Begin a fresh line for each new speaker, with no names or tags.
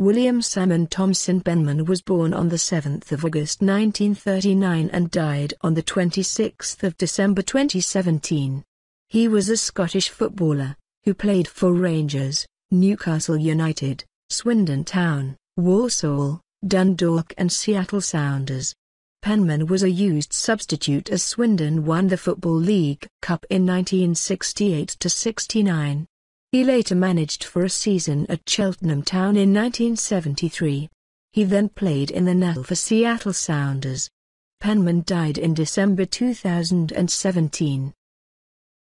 William Salmon Thompson Benman was born on 7 August 1939 and died on 26 December 2017. He was a Scottish footballer, who played for Rangers, Newcastle United, Swindon Town, Walsall, Dundalk and Seattle Sounders. Penman was a used substitute as Swindon won the Football League Cup in 1968-69, he later managed for a season at Cheltenham Town in 1973. He then played in the NAL for Seattle Sounders. Penman died in December 2017.